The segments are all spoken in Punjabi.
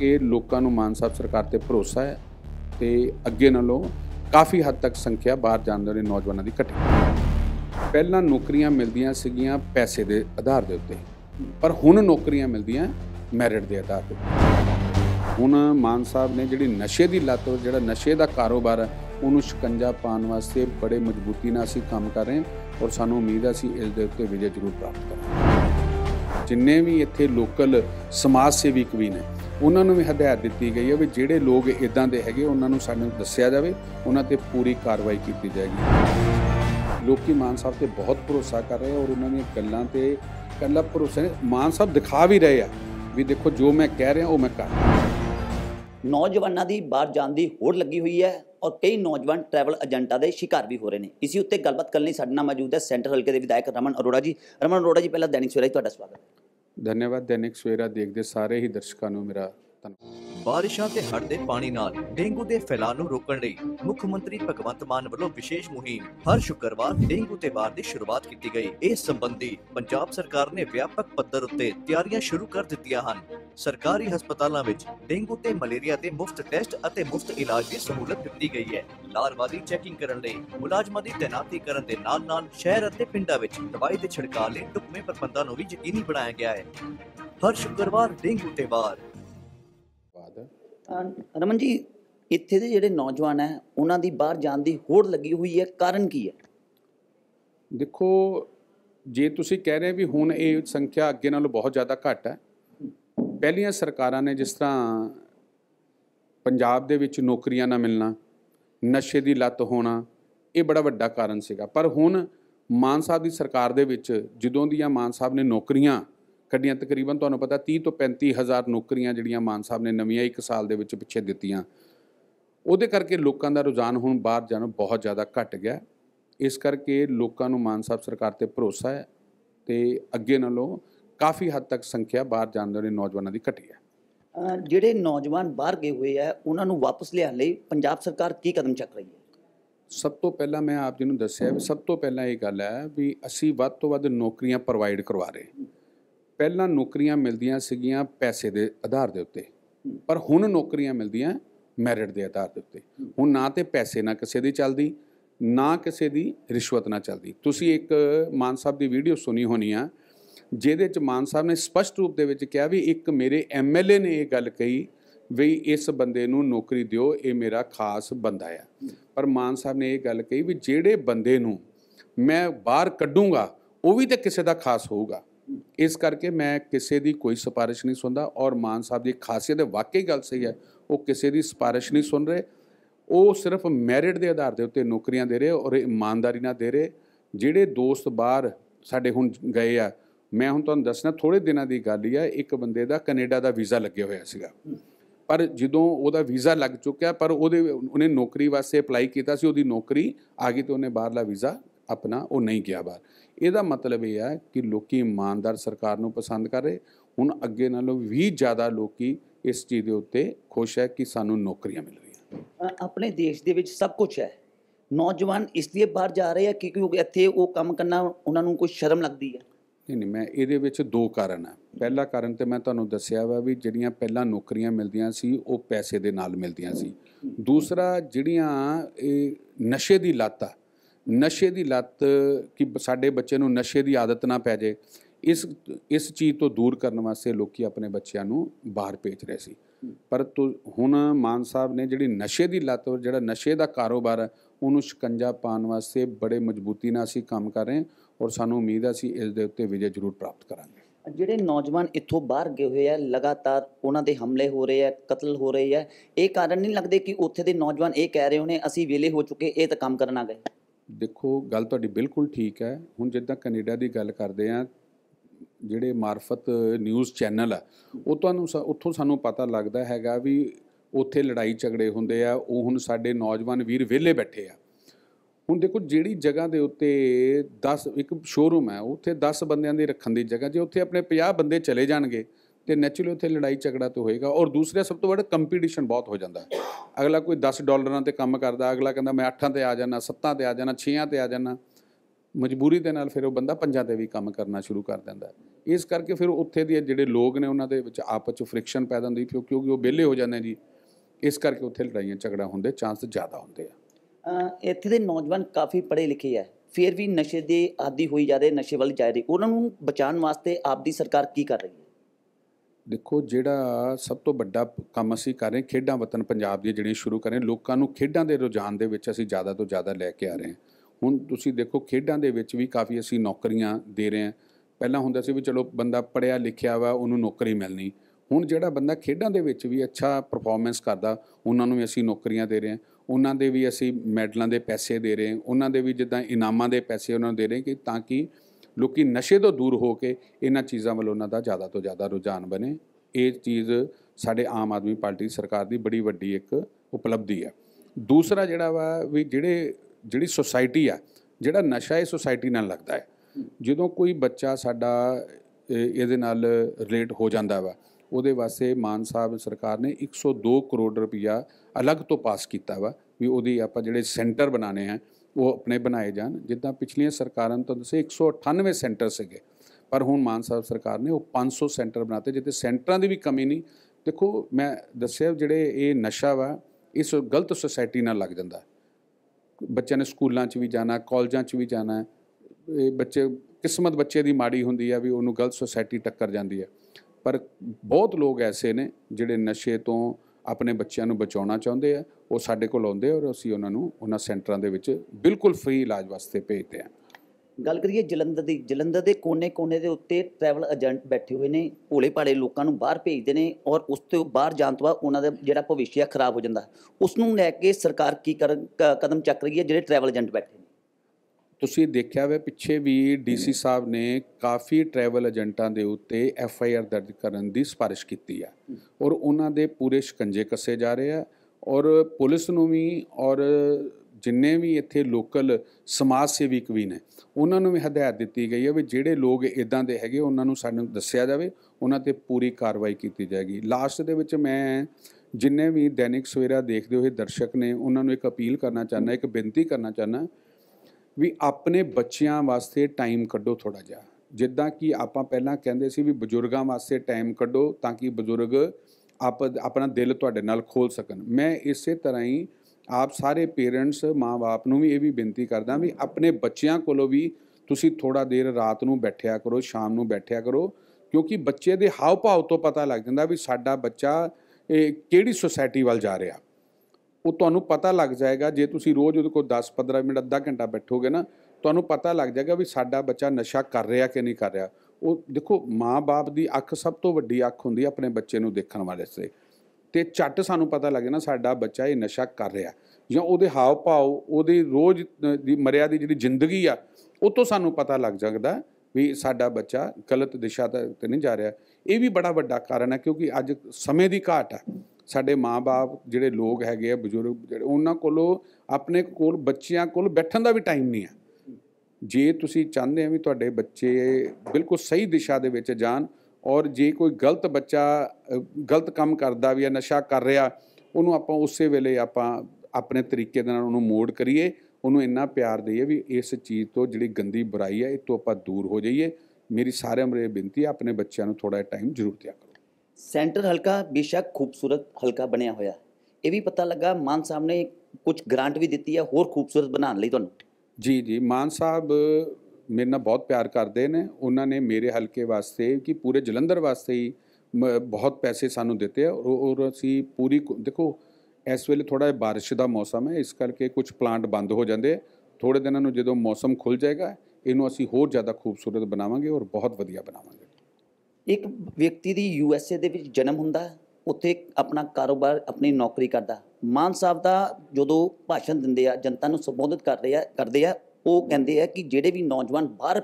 ਕਿ ਲੋਕਾਂ ਨੂੰ ਮਾਨ ਸਾਹਿਬ ਸਰਕਾਰ ਤੇ ਭਰੋਸਾ ਹੈ ਤੇ ਅੱਗੇ ਨਾਲੋਂ ਕਾਫੀ ਹੱਦ ਤੱਕ ਸੰਖਿਆ ਬਾਹਰ ਜਾਂਦੇ ਨੇ ਨੌਜਵਾਨਾਂ ਦੀ ਘਟੀ ਪਹਿਲਾਂ ਨੌਕਰੀਆਂ ਮਿਲਦੀਆਂ ਸੀਗੀਆਂ ਪੈਸੇ ਦੇ ਆਧਾਰ ਦੇ ਉੱਤੇ ਪਰ ਹੁਣ ਨੌਕਰੀਆਂ ਮਿਲਦੀਆਂ ਮੈਰਿਟ ਦੇ ਆਧਾਰ ਤੇ ਹੁਣ ਮਾਨ ਸਾਹਿਬ ਨੇ ਜਿਹੜੀ ਨਸ਼ੇ ਦੀ ਲੱਤ ਜਿਹੜਾ ਨਸ਼ੇ ਦਾ ਕਾਰੋਬਾਰ ਹੈ ਉਹਨੂੰ ਸ਼ਿਕੰਜਾ ਪਾਉਣ ਵਾਸਤੇ ਬੜੇ ਮਜ਼ਬੂਤੀ ਨਾਲ ਅਸੀਂ ਕੰਮ ਕਰ ਰਹੇ ਹਾਂ ਔਰ ਸਾਨੂੰ ਉਮੀਦ ਹੈ ਅਸੀਂ ਇਸ ਦੇ ਉੱਤੇ ਵਿਜੇ ਜ਼ਰੂਰ ਪ੍ਰਾਪਤ ਕਰਾਂਗੇ ਜਿੰਨੇ ਵੀ ਇੱਥੇ ਲੋਕਲ ਸਮਾਜ ਸੇਵੀ ਕਵੀ ਨੇ ਉਹਨਾਂ ਨੂੰ ਵੀ ਹਦਾਇਤ ਦਿੱਤੀ ਗਈ ਹੈ ਵੀ ਜਿਹੜੇ ਲੋਕ ਇਦਾਂ ਦੇ ਹੈਗੇ ਉਹਨਾਂ ਨੂੰ ਸਾਨੂੰ ਦੱਸਿਆ ਜਾਵੇ ਉਹਨਾਂ ਤੇ ਪੂਰੀ ਕਾਰਵਾਈ ਕੀਤੀ ਜਾਏਗੀ ਲੋਕੀ ਮਾਨ ਸਾਹਿਬ ਤੇ ਬਹੁਤ ਭਰੋਸਾ ਕਰ ਰਹੇ ਔਰ ਉਹਨਾਂ ਦੀਆਂ ਗੱਲਾਂ ਤੇ ਕੱਲਾ ਭਰੋਸਾ ਮਾਨ ਸਾਹਿਬ ਦਿਖਾ ਵੀ ਰਹੇ ਆ ਵੀ ਦੇਖੋ ਜੋ ਮੈਂ ਕਹਿ ਰਿਹਾ ਉਹ ਮੈਂ ਕਰ ਨੌਜਵਾਨਾਂ ਦੀ ਬਾਹਰ ਜਾਣ ਦੀ ਹੋੜ ਲੱਗੀ ਹੋਈ ਹੈ ਔਰ ਕਈ ਨੌਜਵਾਨ ਟਰੈਵਲ ਏਜੰਟਾਂ ਦੇ ਸ਼ਿਕਾਰ ਵੀ ਹੋ ਰਹੇ ਨੇ ਇਸੇ ਉੱਤੇ ਗੱਲਬਾਤ ਕਰਨ ਲਈ ਸਾਡੇ ਨਾਲ ਮੌਜੂਦ ਹੈ ਸੈਂਟਰ ਹਲਕੇ ਦੇ ਵਿਧਾਇਕ ਰਮਨ ਅਰੋੜਾ ਜੀ ਰਮਨ ਅਰੋੜਾ ਜੀ ਪਹਿਲਾਂ ਦੈਨਿਕ ਸਵੇਰਾ ਜੀ ਤੁਹਾਡਾ ਸਵਾਗਤ ਹੈ ਧੰਨਵਾਦ ਦੈਨਿਕ ਸਵੇਰਾ ਦੇਖਦੇ ਸਾਰੇ ਹੀ ਦਰਸ਼ਕਾਂ ਨੂੰ ਮੇਰਾ ਪਰਿਵਰਤਨ ਬਾਰਿਸ਼ਾਂ ਤੇ ਹੜ੍ਹ ਦੇ ਪਾਣੀ ਨਾਲ ਡੇਂਗੂ ਦੇ ਫੈਲਾਅ ਨੂੰ ਰੋਕਣ ਲਈ ਮੁੱਖ ਮੰਤਰੀ ਭਗਵੰਤ ਮਾਨ ਵੱਲੋਂ ਵਿਸ਼ੇਸ਼ ਮੁਹਿੰਮ ਹਰ ਸ਼ੁੱਕਰਵਾਰ ਡੇਂਗੂ ਤੇ ਵਾਰ ਦੀ ਸ਼ੁਰੂਆਤ ਕੀਤੀ ਗਈ ਇਸ ਸੰਬੰਧੀ ਪੰਜਾਬ ਸਰਕਾਰ ਨੇ ਵਿਆਪਕ ਪੱਧਰ ਉੱਤੇ ਤਿਆਰੀਆਂ ਸ਼ੁਰੂ ਕਰ ਦਿੱਤੀਆਂ ਹਨ ਸਰਕਾਰੀ ਹਸਪਤਾਲਾਂ ਵਿੱਚ ਡੇਂਗੂ ਤੇ ਮਲੇਰੀਆ ਦੇ ਮੁਫਤ ਟੈਸਟ ਅਤੇ ਮੁਫਤ ਇਲਾਜ ਦੀ ਸਹੂਲਤ ਦਿੱਤੀ ਗਈ ਹੈ ਲਾਰਵਾਦੀ ਚੈਕਿੰਗ ਕਰਨ ਲਈ ਮੁਲਾਜ਼ਮਾਂ ਦੀ ਤਾਇਨਾਤੀ ਕਰਨ ਦੇ ਨਾਲ-ਨਾਲ ਸ਼ਹਿਰ ਅਤੇ ਪਿੰਡਾਂ ਵਿੱਚ ਦਵਾਈ ਦੇ ਛਿੜਕਾਅ ਲਈ ਟੁਕਮੇ ਪ੍ਰਬੰਧਾਂ ਨੂੰ ਵੀ ਯਕੀਨੀ ਬਣਾਇਆ ਗਿਆ ਹੈ ਹਰ ਸ਼ੁੱਕਰਵਾਰ ਡੇਂਗੂ ਤੇ ਵਾਰ ਰਮਨ ਜੀ ਇੱਥੇ ਦੇ ਜਿਹੜੇ ਨੌਜਵਾਨ ਹੈ ਉਹਨਾਂ ਦੀ ਬਾਹਰ ਜਾਣ ਦੀ ਹੋੜ ਲੱਗੀ ਹੋਈ ਹੈ ਕਾਰਨ ਕੀ ਹੈ ਦੇਖੋ ਜੇ ਤੁਸੀਂ ਕਹਿ ਰਹੇ ਵੀ ਹੁਣ ਇਹ ਸੰਖਿਆ ਅੱਗੇ ਨਾਲੋਂ ਬਹੁਤ ਜ਼ਿਆਦਾ ਘੱਟ ਹੈ ਪਹਿਲੀਆਂ ਸਰਕਾਰਾਂ ਨੇ ਜਿਸ ਤਰ੍ਹਾਂ ਪੰਜਾਬ ਦੇ ਵਿੱਚ ਨੌਕਰੀਆਂ ਨਾ ਮਿਲਣਾ ਨਸ਼ੇ ਦੀ ਲਤ ਹੋਣਾ ਇਹ ਬੜਾ ਵੱਡਾ ਕਾਰਨ ਸੀਗਾ ਪਰ ਹੁਣ ਮਾਨ ਸਾਹਿਬ ਦੀ ਸਰਕਾਰ ਦੇ ਵਿੱਚ ਜਦੋਂ ਦੀਆਂ ਮਾਨ ਸਾਹਿਬ ਨੇ ਨੌਕਰੀਆਂ ਕੱਢੀਆਂ ਤਕਰੀਬਨ ਤੁਹਾਨੂੰ ਪਤਾ 30 ਤੋਂ 35 ਹਜ਼ਾਰ ਨੌਕਰੀਆਂ ਜਿਹੜੀਆਂ ਮਾਨ ਸਾਹਿਬ ਨੇ ਨਵੀਆਂ ਇੱਕ ਸਾਲ ਦੇ ਵਿੱਚ ਪਿੱਛੇ ਦਿੱਤੀਆਂ ਉਹਦੇ ਕਰਕੇ ਲੋਕਾਂ ਦਾ ਰੁਝਾਨ ਹੁਣ ਬਾਹਰ ਜਾਣਾ ਬਹੁਤ ਜ਼ਿਆਦਾ ਘਟ ਗਿਆ ਇਸ ਕਰਕੇ ਲੋਕਾਂ ਨੂੰ ਮਾਨ ਸਾਹਿਬ ਸਰਕਾਰ ਤੇ ਭਰੋਸਾ ਹੈ ਤੇ ਅੱਗੇ ਨਾਲੋਂ ਕਾਫੀ ਹੱਦ ਤੱਕ ਸੰਖਿਆ ਬਾਹਰ ਜਾਣ ਦੇ ਨੌਜਵਾਨਾਂ ਦੀ ਘਟੀ ਹੈ ਜਿਹੜੇ ਨੌਜਵਾਨ ਬਾਹਰ ਗਏ ਹੋਏ ਆ ਉਹਨਾਂ ਨੂੰ ਵਾਪਸ ਲਿਆਉਣ ਲਈ ਪੰਜਾਬ ਸਰਕਾਰ ਕੀ ਕਦਮ ਚੱਕ ਰਹੀ ਹੈ ਸਭ ਤੋਂ ਪਹਿਲਾਂ ਮੈਂ ਆਪ ਜੀ ਨੂੰ ਦੱਸਿਆ ਵੀ ਸਭ ਤੋਂ ਪਹਿਲਾਂ ਇਹ ਗੱਲ ਹੈ ਵੀ ਅਸੀਂ ਵੱਧ ਤੋਂ ਵੱਧ ਨੌਕਰੀਆਂ ਪ੍ਰੋਵਾਈਡ ਕਰਵਾ ਰਹੇ ਪਹਿਲਾਂ ਨੌਕਰੀਆਂ ਮਿਲਦੀਆਂ ਸੀਗੀਆਂ ਪੈਸੇ ਦੇ ਆਧਾਰ ਦੇ ਉੱਤੇ ਪਰ ਹੁਣ ਨੌਕਰੀਆਂ ਮਿਲਦੀਆਂ ਮੈਰਿਟ ਦੇ ਆਧਾਰ ਦੇ ਉੱਤੇ ਹੁਣ ਨਾ ਤੇ ਪੈਸੇ ਨਾ ਕਿਸੇ ਦੀ ਚੱਲਦੀ ਨਾ ਕਿਸੇ ਦੀ ਰਿਸ਼ਵਤ ਨਾ ਚੱਲਦੀ ਤੁਸੀਂ ਇੱਕ ਮਾਨ ਸਾਹਿਬ ਦੀ ਵੀਡੀਓ ਸੁਣੀ ਹੋਣੀ ਆ ਜਿਹਦੇ ਚ ਮਾਨ ਸਾਹਿਬ ਨੇ ਸਪਸ਼ਟ ਰੂਪ ਦੇ ਵਿੱਚ ਕਿਹਾ ਵੀ ਇੱਕ ਮੇਰੇ ਐਮਐਲਏ ਨੇ ਇਹ ਗੱਲ ਕਹੀ ਵੀ ਇਸ ਬੰਦੇ ਨੂੰ ਨੌਕਰੀ ਦਿਓ ਇਹ ਮੇਰਾ ਖਾਸ ਬੰਦਾ ਆ ਪਰ ਮਾਨ ਸਾਹਿਬ ਨੇ ਇਹ ਗੱਲ ਕਹੀ ਵੀ ਜਿਹੜੇ ਬੰਦੇ ਨੂੰ ਮੈਂ ਬਾਹਰ ਕੱਢੂੰਗਾ ਉਹ ਵੀ ਤੇ ਕਿਸੇ ਦਾ ਖਾਸ ਹੋਊਗਾ ਇਸ ਕਰਕੇ ਮੈਂ ਕਿਸੇ ਦੀ ਕੋਈ ਸਿਫਾਰਿਸ਼ ਨਹੀਂ ਸੁਣਦਾ ਔਰ ਮਾਨ ਸਾਹਿਬ ਦੀ ਖਾਸੀਅਤ ਹੈ ਵਾਕਈ ਗੱਲ ਸਹੀ ਹੈ ਉਹ ਕਿਸੇ ਦੀ ਸਿਫਾਰਿਸ਼ ਨਹੀਂ ਸੁਣ ਰਹੇ ਉਹ ਸਿਰਫ ਮੈਰਿਟ ਦੇ ਆਧਾਰ ਦੇ ਉੱਤੇ ਨੌਕਰੀਆਂ ਦੇ ਰਹੇ ਔਰ ਇਮਾਨਦਾਰੀ ਨਾਲ ਦੇ ਰਹੇ ਜਿਹੜੇ ਦੋਸਤ ਬਾਹਰ ਸਾਡੇ ਹੁਣ ਗਏ ਆ ਮੈਂ ਹੁਣ ਤੁਹਾਨੂੰ ਦੱਸਣਾ ਥੋੜੇ ਦਿਨਾਂ ਦੀ ਗੱਲ ਹੀ ਆ ਇੱਕ ਬੰਦੇ ਦਾ ਕੈਨੇਡਾ ਦਾ ਵੀਜ਼ਾ ਲੱਗਿਆ ਹੋਇਆ ਸੀਗਾ ਪਰ ਜਦੋਂ ਉਹਦਾ ਵੀਜ਼ਾ ਲੱਗ ਚੁੱਕਿਆ ਪਰ ਉਹਦੇ ਉਹਨੇ ਨੌਕਰੀ ਵਾਸਤੇ ਅਪਲਾਈ ਕੀਤਾ ਸੀ ਉਹਦੀ ਨੌਕਰੀ ਆ ਗਈ ਤੇ ਉਹਨੇ ਬਾਹਰਲਾ ਵੀਜ਼ਾ ਆਪਣਾ ਉਹ ਨਹੀਂ ਗਿਆ ਬਾਹਰ ਇਹਦਾ ਮਤਲਬ ਇਹ ਹੈ ਕਿ ਲੋਕੀ ਇਮਾਨਦਾਰ ਸਰਕਾਰ ਨੂੰ ਪਸੰਦ ਕਰ ਰਹੇ ਹੁਣ ਅੱਗੇ ਨਾਲੋਂ ਵੀ ਜ਼ਿਆਦਾ ਲੋਕੀ ਇਸ ਚੀਜ਼ ਦੇ ਉੱਤੇ ਖੁਸ਼ ਹੈ ਕਿ ਸਾਨੂੰ ਨੌਕਰੀਆਂ ਮਿਲ ਰਹੀਆਂ ਆਪਣੇ ਦੇਸ਼ ਦੇ ਵਿੱਚ ਸਭ ਕੁਝ ਹੈ ਨੌਜਵਾਨ ਇਸ ਲਈ ਬਾਹਰ ਜਾ ਰਹੇ ਆ ਕਿਉਂਕਿ ਇੱਥੇ ਉਹ ਕੰਮ ਕਰਨਾ ਉਹਨਾਂ ਨੂੰ ਕੋਈ ਸ਼ਰਮ ਲੱਗਦੀ ਹੈ ਨਹੀਂ ਨਹੀਂ ਮੈਂ ਇਹਦੇ ਵਿੱਚ ਦੋ ਕਾਰਨ ਆ ਪਹਿਲਾ ਕਾਰਨ ਤੇ ਮੈਂ ਤੁਹਾਨੂੰ ਦੱਸਿਆ ਵਾ ਵੀ ਜਿਹੜੀਆਂ ਪਹਿਲਾਂ ਨੌਕਰੀਆਂ ਮਿਲਦੀਆਂ ਸੀ ਉਹ ਪੈਸੇ ਦੇ ਨਾਲ ਮਿਲਦੀਆਂ ਸੀ ਦੂਸਰਾ ਜਿਹੜੀਆਂ ਇਹ ਨਸ਼ੇ ਦੀ ਲਾਤਾ ਨਸ਼ੇ ਦੀ ਲੱਤ ਕਿ ਸਾਡੇ ਬੱਚੇ ਨੂੰ ਨਸ਼ੇ ਦੀ ਆਦਤ ਨਾ ਪੈ ਜਾਏ ਇਸ ਇਸ ਚੀਜ਼ ਤੋਂ ਦੂਰ ਕਰਨ ਵਾਸਤੇ ਲੋਕੀ ਆਪਣੇ ਬੱਚਿਆਂ ਨੂੰ ਬਾਹਰ ਭੇਜ ਰਹੇ ਸੀ ਪਰ ਹੁਣ ਮਾਨ ਸਾਹਿਬ ਨੇ ਜਿਹੜੀ ਨਸ਼ੇ ਦੀ ਲੱਤ ਜਿਹੜਾ ਨਸ਼ੇ ਦਾ ਕਾਰੋਬਾਰ ਹੈ ਉਹਨੂੰ ਸ਼ਿਕੰਜਾ ਪਾਉਣ ਵਾਸਤੇ ਬੜੇ ਮਜ਼ਬੂਤੀ ਨਾਲ ਅਸੀਂ ਕੰਮ ਕਰ ਰਹੇ ਹਾਂ ਔਰ ਸਾਨੂੰ ਉਮੀਦ ਹੈ ਅਸੀਂ ਇਸ ਦੇ ਉੱਤੇ ਵਿਜੇ ਜ਼ਰੂਰ ਪ੍ਰਾਪਤ ਕਰਾਂਗੇ ਜਿਹੜੇ ਨੌਜਵਾਨ ਇੱਥੋਂ ਬਾਹਰ ਗਏ ਹੋਏ ਆ ਲਗਾਤਾਰ ਉਹਨਾਂ ਦੇ ਹਮਲੇ ਹੋ ਰਹੇ ਆ ਕਤਲ ਹੋ ਰਹੇ ਆ ਇਹ ਕਾਰਨ ਨਹੀਂ ਲੱਗਦੇ ਕਿ ਉੱਥੇ ਦੇ ਨੌਜਵਾਨ ਇਹ ਕਹਿ ਰਹੇ ਹੋਣੇ ਅਸੀਂ ਵਿਲੇ ਹੋ ਚੁੱਕੇ ਇਹ ਤਾਂ ਕੰਮ ਕਰਨਾ ਗਏ ਦੇਖੋ ਗੱਲ ਤੁਹਾਡੀ ਬਿਲਕੁਲ ਠੀਕ ਹੈ ਹੁਣ ਜਿੱਦਾਂ ਕੈਨੇਡਾ ਦੀ ਗੱਲ ਕਰਦੇ ਆ ਜਿਹੜੇ ਮਾਰਫਤ ਨਿਊਜ਼ ਚੈਨਲ ਆ ਉਹ ਤੁਹਾਨੂੰ ਉੱਥੋਂ ਸਾਨੂੰ ਪਤਾ ਲੱਗਦਾ ਹੈਗਾ ਵੀ ਉੱਥੇ ਲੜਾਈ ਝਗੜੇ ਹੁੰਦੇ ਆ ਉਹ ਹੁਣ ਸਾਡੇ ਨੌਜਵਾਨ ਵੀਰ ਵਿਹਲੇ ਬੈਠੇ ਆ ਹੁਣ ਦੇਖੋ ਜਿਹੜੀ ਜਗ੍ਹਾ ਦੇ ਉੱਤੇ 10 ਇੱਕ ਸ਼ੋਰੂਮ ਹੈ ਉੱਥੇ 10 ਬੰਦਿਆਂ ਦੀ ਰੱਖਣ ਦੀ ਜਗ੍ਹਾ ਜੇ ਉੱਥੇ ਆਪਣੇ 50 ਬੰਦੇ ਚਲੇ ਜਾਣਗੇ ਤੇ ਨੈਚੁਰਲ ਉੱਥੇ ਲੜਾਈ ਝਗੜਾ ਤੇ ਹੋਏਗਾ ਔਰ ਦੂਸਰਾ ਸਭ ਤੋਂ ਵੱਡਾ ਕੰਪੀਟੀਸ਼ਨ ਬਹੁਤ ਹੋ ਜਾਂਦਾ ਹੈ ਅਗਲਾ ਕੋਈ 10 ਡਾਲਰਾਂ ਤੇ ਕੰਮ ਕਰਦਾ ਅਗਲਾ ਕਹਿੰਦਾ ਮੈਂ 8ਾਂ ਤੇ ਆ ਜਾਣਾ 7ਾਂ ਤੇ ਆ ਜਾਣਾ 6ਾਂ ਤੇ ਆ ਜਾਣਾ ਮਜਬੂਰੀ ਦੇ ਨਾਲ ਫਿਰ ਉਹ ਬੰਦਾ 5ਾਂ ਤੇ ਵੀ ਕੰਮ ਕਰਨਾ ਸ਼ੁਰੂ ਕਰ ਦਿੰਦਾ ਇਸ ਕਰਕੇ ਫਿਰ ਉੱਥੇ ਦੇ ਜਿਹੜੇ ਲੋਕ ਨੇ ਉਹਨਾਂ ਦੇ ਵਿੱਚ ਆਪਸ ਵਿੱਚ ਫ੍ਰਿਕਸ਼ਨ ਪੈਦਾ ਹੁੰਦੀ ਕਿਉਂਕਿ ਉਹ ਬੇਲੇ ਹੋ ਜਾਂਦੇ ਜੀ ਇਸ ਕਰਕੇ ਉੱਥੇ ਲੜਾਈਆਂ ਝਗੜਾ ਹੁੰਦੇ ਚਾਂਸ ਜ਼ਿਆਦਾ ਹੁੰਦੇ ਆ ਇੱਥੇ ਦੇ ਨੌਜਵਾਨ ਕਾਫੀ ਪੜ੍ਹੇ ਲਿਖੇ ਆ ਫਿਰ ਵੀ ਨਸ਼ੇ ਦੇ ਆਦੀ ਹੋਈ ਜਾ ਰਹੇ ਨਸ਼ੇ ਵੱਲ ਜਾ ਰਹੇ ਉਹਨਾਂ ਨੂੰ ਬਚਾਉਣ ਵਾਸਤੇ ਆਪਦੀ ਸਰਕਾਰ ਕੀ ਕਰ ਰਹੀ ਹੈ ਦੇਖੋ ਜਿਹੜਾ ਸਭ ਤੋਂ ਵੱਡਾ ਕੰਮ ਅਸੀਂ ਕਰ ਰਹੇ ਹਾਂ ਖੇਡਾਂ ਵਤਨ ਪੰਜਾਬ ਦੀ ਜਿਹੜੀਆਂ ਸ਼ੁਰੂ ਕਰ ਰਹੇ ਲੋਕਾਂ ਨੂੰ ਖੇਡਾਂ ਦੇ ਰੁਝਾਨ ਦੇ ਵਿੱਚ ਅਸੀਂ ਜ਼ਿਆਦਾ ਤੋਂ ਜ਼ਿਆਦਾ ਲੈ ਕੇ ਆ ਰਹੇ ਹਾਂ ਹੁਣ ਤੁਸੀਂ ਦੇਖੋ ਖੇਡਾਂ ਦੇ ਵਿੱਚ ਵੀ ਕਾਫੀ ਅਸੀਂ ਨੌਕਰੀਆਂ ਦੇ ਰਹੇ ਹਾਂ ਪਹਿਲਾਂ ਹੁੰਦਾ ਸੀ ਵੀ ਚਲੋ ਬੰਦਾ ਪੜਿਆ ਲਿਖਿਆ ਵਾ ਉਹਨੂੰ ਨੌਕਰੀ ਮਿਲਣੀ ਹੁਣ ਜਿਹੜਾ ਬੰਦਾ ਖੇਡਾਂ ਦੇ ਵਿੱਚ ਵੀ ਅੱਛਾ ਪਰਫਾਰਮੈਂਸ ਕਰਦਾ ਉਹਨਾਂ ਨੂੰ ਵੀ ਅਸੀਂ ਨੌਕਰੀਆਂ ਦੇ ਰਹੇ ਹਾਂ ਉਹਨਾਂ ਦੇ ਵੀ ਅਸੀਂ ਮੈਡਲਾਂ ਦੇ ਪੈਸੇ ਦੇ ਰਹੇ ਹਾਂ ਉਹਨਾਂ ਦੇ ਵੀ ਜਿੱਦਾਂ ਇਨਾਮਾਂ ਦੇ ਪੈਸੇ ਉਹਨਾਂ ਨੂੰ ਦੇ ਰਹੇ ਕਿ ਤਾਂ ਕਿ ਲੋਕੀ ਨਸ਼ੇ ਤੋਂ ਦੂਰ ਹੋ ਕੇ ਇਹਨਾਂ ਚੀਜ਼ਾਂ ਵੱਲ ਉਹਨਾਂ ਦਾ ਜ਼ਿਆਦਾ ਤੋਂ ਜ਼ਿਆਦਾ ਰੁਝਾਨ ਬਣੇ ਇਹ ਚੀਜ਼ ਸਾਡੇ ਆਮ ਆਦਮੀ ਪਾਰਟੀ ਸਰਕਾਰ ਦੀ ਬੜੀ ਵੱਡੀ ਇੱਕ ਉਪਲਬਧੀ ਹੈ ਦੂਸਰਾ ਜਿਹੜਾ ਵਾ ਵੀ ਜਿਹੜੇ ਜਿਹੜੀ ਸੋਸਾਇਟੀ ਆ ਜਿਹੜਾ ਨਸ਼ਾ ਇਹ ਸੋਸਾਇਟੀ ਨਾਲ ਲੱਗਦਾ ਹੈ ਜਦੋਂ ਕੋਈ ਬੱਚਾ ਸਾਡਾ ਇਹਦੇ ਨਾਲ ਰਿਲੇਟ ਹੋ ਜਾਂਦਾ ਵਾ ਉਹਦੇ ਵਾਸਤੇ ਮਾਨ ਸਾਹਿਬ ਸਰਕਾਰ ਨੇ 102 ਕਰੋੜ ਰੁਪਇਆ ਅਲੱਗ ਤੋਂ ਪਾਸ ਕੀਤਾ ਵਾ ਵੀ ਉਹਦੀ ਆਪਾਂ ਜਿਹੜੇ ਸੈਂਟਰ ਬਣਾਣੇ ਆ ਉਹ ਆਪਣੇ ਬਣਾਏ ਜਾਣ ਜਿੱਦਾਂ ਪਿਛਲੀਆਂ ਸਰਕਾਰਾਂ ਤੋਂ ਦੱਸੇ 198 ਸੈਂਟਰ ਸੀਗੇ ਪਰ ਹੁਣ ਮਾਨ ਸਾਹਿਬ ਸਰਕਾਰ ਨੇ ਉਹ 500 ਸੈਂਟਰ ਬਣਾਤੇ ਜਿੱਤੇ ਸੈਂਟਰਾਂ ਦੀ ਵੀ ਕਮੀ ਨਹੀਂ ਦੇਖੋ ਮੈਂ ਦੱਸਿਆ ਜਿਹੜੇ ਇਹ ਨਸ਼ਾ ਵਾ ਇਸ ਗਲਤ ਸੋਸਾਇਟੀ ਨਾਲ ਲੱਗ ਜਾਂਦਾ ਬੱਚਿਆਂ ਨੇ ਸਕੂਲਾਂ 'ਚ ਵੀ ਜਾਣਾ ਕਾਲਜਾਂ 'ਚ ਵੀ ਜਾਣਾ ਇਹ ਬੱਚੇ ਕਿਸਮਤ ਬੱਚੇ ਦੀ ਮਾੜੀ ਹੁੰਦੀ ਆ ਵੀ ਉਹਨੂੰ ਗਲਤ ਸੋਸਾਇਟੀ ਟੱਕਰ ਜਾਂਦੀ ਆ ਪਰ ਬਹੁਤ ਲੋਕ ਐਸੇ ਨੇ ਜਿਹੜੇ ਨਸ਼ੇ ਤੋਂ ਆਪਣੇ ਬੱਚਿਆਂ ਨੂੰ ਬਚਾਉਣਾ ਚਾਹੁੰਦੇ ਆ ਉਹ ਸਾਡੇ ਕੋਲ ਆਉਂਦੇ ਔਰ ਅਸੀਂ ਉਹਨਾਂ ਨੂੰ ਉਹਨਾਂ ਸੈਂਟਰਾਂ ਦੇ ਵਿੱਚ ਬਿਲਕੁਲ ਫ੍ਰੀ ਇਲਾਜ ਵਾਸਤੇ ਭੇਜਦੇ ਆ ਗੱਲ ਕਰੀਏ ਜਲੰਧਰ ਦੀ ਜਲੰਧਰ ਦੇ ਕੋਨੇ-ਕੋਨੇ ਦੇ ਉੱਤੇ ਟਰੈਵਲ ਏਜੰਟ ਬੈਠੇ ਹੋਏ ਨੇ ਭੋਲੇ ਪਾਲੇ ਲੋਕਾਂ ਨੂੰ ਬਾਹਰ ਭੇਜਦੇ ਨੇ ਔਰ ਉਸ ਤੋਂ ਬਾਹਰ ਜਾਣ ਤੋਂ ਬਾਅਦ ਉਹਨਾਂ ਦਾ ਜਿਹੜਾ ਭਵਿੱਖ ਖਰਾਬ ਹੋ ਜਾਂਦਾ ਉਸ ਨੂੰ ਲੈ ਕੇ ਸਰਕਾਰ ਕੀ ਕਦਮ ਚੱਕ ਰਹੀ ਹੈ ਜਿਹੜੇ ਟਰੈਵਲ ਏਜੰਟ ਬੈਠੇ ਤੁਸੀਂ ਦੇਖਿਆ ਵੇ ਪਿੱਛੇ ਵੀ ਡੀਸੀ ਸਾਹਿਬ ਨੇ ਕਾਫੀ ਟਰੈਵਲ ਏਜੰਟਾਂ ਦੇ ਉੱਤੇ ਐਫ ਆਈ ਆਰ ਦਰਜ ਕਰਨ ਦੀ ਸਿਫਾਰਿਸ਼ ਕੀਤੀ ਆ ਔਰ ਉਹਨਾਂ ਦੇ ਪੂਰੇ ਸ਼ਿਕੰਜੇ ਕੱਸੇ ਜਾ ਰਹੇ ਆ ਔਰ ਪੁਲਿਸ ਨੂੰ ਵੀ ਔਰ ਜਿੰਨੇ ਵੀ ਇੱਥੇ ਲੋਕਲ ਸਮਾਜ ਸੇਵਕ ਵੀ ਨੇ ਉਹਨਾਂ ਨੂੰ ਵੀ ਹਦਾਇਤ ਦਿੱਤੀ ਗਈ ਹੈ ਵੀ ਜਿਹੜੇ ਲੋਕ ਇਦਾਂ ਦੇ ਹੈਗੇ ਉਹਨਾਂ ਨੂੰ ਸਾਨੂੰ ਦੱਸਿਆ ਜਾਵੇ ਉਹਨਾਂ ਤੇ ਪੂਰੀ ਕਾਰਵਾਈ ਕੀਤੀ ਜਾਏਗੀ ਲਾਸਟ ਦੇ ਵਿੱਚ ਮੈਂ ਜਿੰਨੇ ਵੀ ਦੈਨਿਕ ਸਵੇਰਾ ਦੇਖਦੇ ਹੋਏ ਦਰਸ਼ਕ ਨੇ ਉਹਨਾਂ ਨੂੰ ਇੱਕ ਅਪੀਲ ਕਰਨਾ ਚਾਹੁੰਦਾ ਇੱਕ ਬੇਨਤੀ ਕਰਨਾ ਚਾਹੁੰਦਾ ਵੀ ਆਪਣੇ ਬੱਚਿਆਂ ਵਾਸਤੇ ਟਾਈਮ ਕੱਢੋ ਥੋੜਾ ਜਿਹਾ ਜਿੱਦਾਂ ਕਿ ਆਪਾਂ ਪਹਿਲਾਂ ਕਹਿੰਦੇ ਸੀ ਵੀ ਬਜ਼ੁਰਗਾਂ ਵਾਸਤੇ ਟਾਈਮ ਕੱਢੋ ਤਾਂ ਕਿ ਬਜ਼ੁਰਗ ਆਪ ਆਪਣਾ ਦਿਲ ਤੁਹਾਡੇ ਨਾਲ ਖੋਲ ਸਕਣ ਮੈਂ ਇਸੇ ਤਰ੍ਹਾਂ ਹੀ ਆਪ ਸਾਰੇ ਪੇਰੈਂਟਸ ਮਾਪੇ ਨੂੰ ਵੀ ਇਹ ਵੀ ਬੇਨਤੀ ਕਰਦਾ ਵੀ ਆਪਣੇ ਬੱਚਿਆਂ ਕੋਲੋਂ ਵੀ ਤੁਸੀਂ ਥੋੜਾ ਦੇਰ ਰਾਤ ਨੂੰ ਬੈਠਿਆ ਕਰੋ ਸ਼ਾਮ ਨੂੰ ਬੈਠਿਆ ਕਰੋ ਕਿਉਂਕਿ ਬੱਚੇ ਦੇ ਹਾਵ ਭਾਵ ਤੋਂ ਪਤਾ ਲੱਗ ਜਾਂਦਾ ਵੀ ਸਾਡਾ ਬੱਚਾ ਇਹ ਕਿਹੜੀ ਸੋਸਾਇਟੀ ਵੱਲ ਜਾ ਰਿਹਾ ਉਹ ਤੁਹਾਨੂੰ ਪਤਾ ਲੱਗ ਜਾਏਗਾ ਜੇ ਤੁਸੀਂ ਰੋਜ਼ ਉਹਦੇ ਕੋਲ 10-15 ਮਿੰਟ ਅੱਧਾ ਘੰਟਾ ਬੈਠੋਗੇ ਨਾ ਤੁਹਾਨੂੰ ਪਤਾ ਲੱਗ ਜਾਏਗਾ ਵੀ ਸਾਡਾ ਬੱਚਾ ਨਸ਼ਾ ਕਰ ਰਿਹਾ ਕਿ ਨਹੀਂ ਕਰ ਰਿਹਾ ਉਹ ਦੇਖੋ ਮਾਂ-ਬਾਪ ਦੀ ਅੱਖ ਸਭ ਤੋਂ ਵੱਡੀ ਅੱਖ ਹੁੰਦੀ ਹੈ ਆਪਣੇ ਬੱਚੇ ਨੂੰ ਦੇਖਣ ਵਾਲੇ ਸੇ ਤੇ ਛੱਟ ਸਾਨੂੰ ਪਤਾ ਲੱਗੇ ਨਾ ਸਾਡਾ ਬੱਚਾ ਇਹ ਨਸ਼ਾ ਕਰ ਰਿਹਾ ਜਾਂ ਉਹਦੇ ਹਾਵ ਭਾਵ ਉਹਦੀ ਰੋਜ਼ ਦੀ ਮਰਿਆ ਦੀ ਜਿਹੜੀ ਜ਼ਿੰਦਗੀ ਆ ਉਹ ਤੋਂ ਸਾਨੂੰ ਪਤਾ ਲੱਗ ਜਾਂਦਾ ਵੀ ਸਾਡਾ ਬੱਚਾ ਗਲਤ ਦਿਸ਼ਾ ਤੇ ਨਹੀਂ ਜਾ ਰਿਹਾ ਇਹ ਵੀ ਬੜਾ ਵੱਡਾ ਕਾਰਨ ਹੈ ਕਿਉਂਕਿ ਅੱਜ ਸਮੇਂ ਦੀ ਘਾਟ ਹੈ ਸਾਡੇ ਮਾਪੇ ਜਿਹੜੇ ਲੋਕ ਹੈਗੇ ਆ ਬਜ਼ੁਰਗ ਜਿਹੜੇ ਉਹਨਾਂ ਕੋਲੋਂ ਆਪਣੇ ਕੋਲ ਬੱਚਿਆਂ ਕੋਲ ਬੈਠਣ ਦਾ ਵੀ ਟਾਈਮ ਨਹੀਂ ਹੈ ਜੇ ਤੁਸੀਂ ਚਾਹੁੰਦੇ ਆ ਵੀ ਤੁਹਾਡੇ ਬੱਚੇ ਬਿਲਕੁਲ ਸਹੀ ਦਿਸ਼ਾ ਦੇ ਵਿੱਚ ਜਾਣ ਔਰ ਜੇ ਕੋਈ ਗਲਤ ਬੱਚਾ ਗਲਤ ਕੰਮ ਕਰਦਾ ਵੀ ਆ ਨਸ਼ਾ ਕਰ ਰਿਹਾ ਉਹਨੂੰ ਆਪਾਂ ਉਸੇ ਵੇਲੇ ਆਪਾਂ ਆਪਣੇ ਤਰੀਕੇ ਦੇ ਨਾਲ ਉਹਨੂੰ ਮੋੜ ਕਰੀਏ ਉਹਨੂੰ ਇੰਨਾ ਪਿਆਰ ਦਈਏ ਵੀ ਇਸ ਚੀਜ਼ ਤੋਂ ਜਿਹੜੀ ਗੰਦੀ ਬੁਰਾਈ ਹੈ ਇਹ ਤੋਂ ਆਪਾਂ ਦੂਰ ਹੋ ਜਾਈਏ ਮੇਰੀ ਸਾਰੇ ਅਮਰੇ ਬੇਨਤੀ ਆ ਆਪਣੇ ਬੱਚਿਆਂ ਨੂੰ ਥੋੜਾ ਟਾਈਮ ਜ਼ਰੂਰ ਦਿਆ ਕਰੋ ਸੈਂਟਰ ਹਲਕਾ ਬਿਸ਼ੱਕ ਖੂਬਸੂਰਤ ਹਲਕਾ ਬਣਿਆ ਹੋਇਆ ਇਹ ਵੀ ਪਤਾ ਲੱਗਾ ਮਾਨ ਸਾਹਿਬ ਨੇ ਕੁਝ ਗ੍ਰਾਂਟ ਵੀ ਦਿੱਤੀ ਹੈ ਹੋਰ ਖੂਬਸੂਰਤ ਬਣਾਉਣ ਲਈ ਤੁਹਾਨੂੰ ਜੀ ਜੀ ਮਾਨ ਸਾਹਿਬ ਮੇਰੇ ਨਾਲ ਬਹੁਤ ਪਿਆਰ ਕਰਦੇ ਨੇ ਉਹਨਾਂ ਨੇ ਮੇਰੇ ਹਲਕੇ ਵਾਸਤੇ ਕਿ ਪੂਰੇ ਜਲੰਧਰ ਵਾਸਤੇ ਹੀ ਬਹੁਤ ਪੈਸੇ ਸਾਨੂੰ ਦਿੱਤੇ ਔਰ ਅਸੀਂ ਪੂਰੀ ਦੇਖੋ ਇਸ ਵੇਲੇ ਥੋੜਾ ਜਿਹਾ بارش ਦਾ ਮੌਸਮ ਹੈ ਇਸ ਕਰਕੇ ਕੁਝ ਪਲਾਂਟ ਬੰਦ ਹੋ ਜਾਂਦੇ ਥੋੜੇ ਦਿਨਾਂ ਨੂੰ ਜਦੋਂ ਮੌਸਮ ਖੁੱਲ ਜਾਏਗਾ ਇਹਨੂੰ ਅਸੀਂ ਹੋਰ ਜ਼ਿਆਦਾ ਖੂਬਸੂਰਤ ਬਣਾਵਾਂਗੇ ਔਰ ਬਹੁਤ ਵਧੀਆ ਬਣਾਵਾਂਗੇ ਇੱਕ ਵਿਅਕਤੀ ਦੀ ਯੂ ਐਸ ਏ ਦੇ ਵਿੱਚ ਜਨਮ ਹੁੰਦਾ ਉੱਥੇ ਆਪਣਾ ਕਾਰੋਬਾਰ ਆਪਣੀ ਨੌਕਰੀ ਕਰਦਾ ਮਾਨ ਸਾਹਿਬ ਦਾ ਜਦੋਂ ਭਾਸ਼ਣ ਦਿੰਦੇ ਆ ਜਨਤਾ ਨੂੰ ਸੰਬੋਧਿਤ ਕਰ ਰਹੇ ਆ ਕਰਦੇ ਆ ਉਹ ਕਹਿੰਦੇ ਆ ਕਿ ਜਿਹੜੇ ਵੀ ਨੌਜਵਾਨ ਬਾਹਰ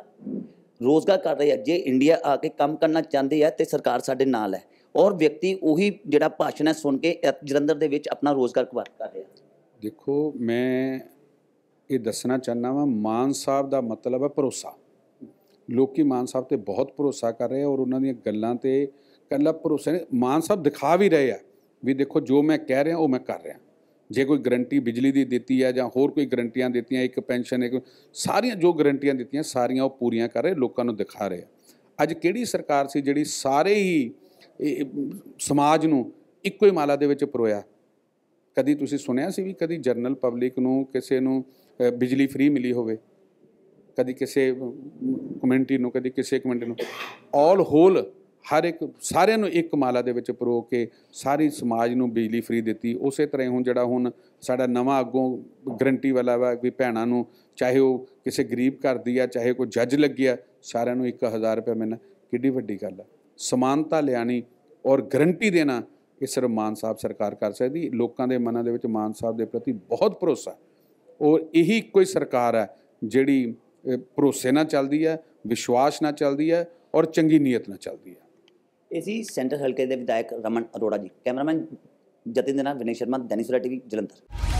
ਰੋਜ਼ਗਾਰ ਕਰ ਰਹੇ ਆ ਜੇ ਇੰਡੀਆ ਆ ਕੇ ਕੰਮ ਕਰਨਾ ਚਾਹੁੰਦੇ ਆ ਤੇ ਸਰਕਾਰ ਸਾਡੇ ਨਾਲ ਹੈ ਔਰ ਵਿਅਕਤੀ ਉਹੀ ਜਿਹੜਾ ਭਾਸ਼ਣ ਹੈ ਸੁਣ ਕੇ ਜਲੰਧਰ ਦੇ ਵਿੱਚ ਆਪਣਾ ਰੋਜ਼ਗਾਰ ਕਰ ਰਿਹਾ ਦੇਖੋ ਮੈਂ ਇਹ ਦੱਸਣਾ ਚਾਹਨਾ ਵਾਂ ਮਾਨ ਸਾਹਿਬ ਦਾ ਮਤਲਬ ਹੈ ਭਰੋਸਾ ਲੋਕੀ ਮਾਨ ਸਾਹਿਬ ਤੇ ਬਹੁਤ ਭਰੋਸਾ ਕਰ ਰਹੇ ਔਰ ਉਹਨਾਂ ਦੀਆਂ ਗੱਲਾਂ ਤੇ ਕੱਲਾ ਨਹੀਂ ਮਾਨ ਸਾਹਿਬ ਦਿਖਾ ਵੀ ਰਹੇ ਆ ਵੀ ਦੇਖੋ ਜੋ ਮੈਂ ਕਹਿ ਰਿਹਾ ਉਹ ਮੈਂ ਕਰ ਰਿਹਾ ਜੇ ਕੋਈ ਗਰੰਟੀ ਬਿਜਲੀ ਦੀ ਦਿੱਤੀ ਆ ਜਾਂ ਹੋਰ ਕੋਈ ਗਰੰਟੀਆਂ ਦਿੱਤੀਆਂ ਇੱਕ ਪੈਨਸ਼ਨ ਇੱਕ ਸਾਰੀਆਂ ਜੋ ਗਰੰਟੀਆਂ ਦਿੱਤੀਆਂ ਸਾਰੀਆਂ ਉਹ ਪੂਰੀਆਂ ਕਰ ਰਹੇ ਲੋਕਾਂ ਨੂੰ ਦਿਖਾ ਰਹੇ ਆ ਅੱਜ ਕਿਹੜੀ ਸਰਕਾਰ ਸੀ ਜਿਹੜੀ ਸਾਰੇ ਹੀ ਸਮਾਜ ਨੂੰ ਇੱਕੋ ਹੀ ਮਾਲਾ ਦੇ ਵਿੱਚ ਪਰੋਇਆ ਕਦੀ ਤੁਸੀਂ ਸੁਣਿਆ ਸੀ ਵੀ ਕਦੀ ਜਰਨਲ ਪਬਲਿਕ ਨੂੰ ਕਿਸੇ ਨੂੰ ਬਿਜਲੀ ਫ੍ਰੀ ਮਿਲੀ ਹੋਵੇ ਕਦੀ ਕਿਸੇ ਕਮਿਊਨਿਟੀ ਨੂੰ ਕਦੀ ਕਿਸੇ ਕਮਿਊਨਿਟੀ ਨੂੰ ਆਲ ਹੋਲ ਹਰ ਇੱਕ ਸਾਰਿਆਂ ਨੂੰ ਇੱਕ ਮਾਲਾ ਦੇ ਵਿੱਚ ਪਰੋ ਕੇ ਸਾਰੀ ਸਮਾਜ ਨੂੰ ਬਿਜਲੀ ਫ੍ਰੀ ਦਿੱਤੀ ਉਸੇ ਤਰ੍ਹਾਂ ਹੁਣ ਜਿਹੜਾ ਹੁਣ ਸਾਡਾ ਨਵਾਂ ਅੱਗੋਂ ਗਰੰਟੀ ਵਾਲਾ ਵਾ ਵੀ ਭੈਣਾਂ ਨੂੰ ਚਾਹੇ ਉਹ ਕਿਸੇ ਗਰੀਬ ਘਰ ਦੀ ਆ ਚਾਹੇ ਕੋਈ ਜੱਜ ਲੱਗਿਆ ਸਾਰਿਆਂ ਨੂੰ 1000 ਰੁਪਏ ਮਿਲਣਾ ਕਿੱਡੀ ਵੱਡੀ ਗੱਲ ਆ ਸਮਾਨਤਾ ਲਿਆਣੀ ਔਰ ਗਰੰਟੀ ਦੇਣਾ ਕਿ ਸਿਰ ਮਾਨ ਸਾਹਿਬ ਸਰਕਾਰ ਕਰ ਸਕਦੀ ਲੋਕਾਂ ਦੇ ਮਨਾਂ ਦੇ ਵਿੱਚ ਮਾਨ ਸਾਹਿਬ ਦੇ ਪ੍ਰਤੀ ਬਹੁਤ ਭਰੋਸਾ ਔਰ ਇਹੀ ਕੋਈ ਸਰਕਾਰ ਹੈ ਜਿਹੜੀ ਭਰੋਸੇ ਨਾਲ ਚੱਲਦੀ ਹੈ ਵਿਸ਼ਵਾਸ ਨਾਲ ਚੱਲਦੀ ਹੈ ਔਰ ਚੰਗੀ ਨੀਅਤ ਨਾਲ ਚੱਲਦੀ ਹੈ ਇਸੀ ਸੈਂਟਰ ਹਲਕੇ ਦੇ ਵਿਧਾਇਕ ਰਮਨ ਅਰੋੜਾ ਜੀ ਕੈਮਰਾਮੈਨ ਜਤਿੰਦਰ ਨਾਲ ਵਿਨੇ ਸ਼ਰਮਾ ਦੈਨਿਸੁਰਾ ਟੀਵੀ ਜਲੰਧਰ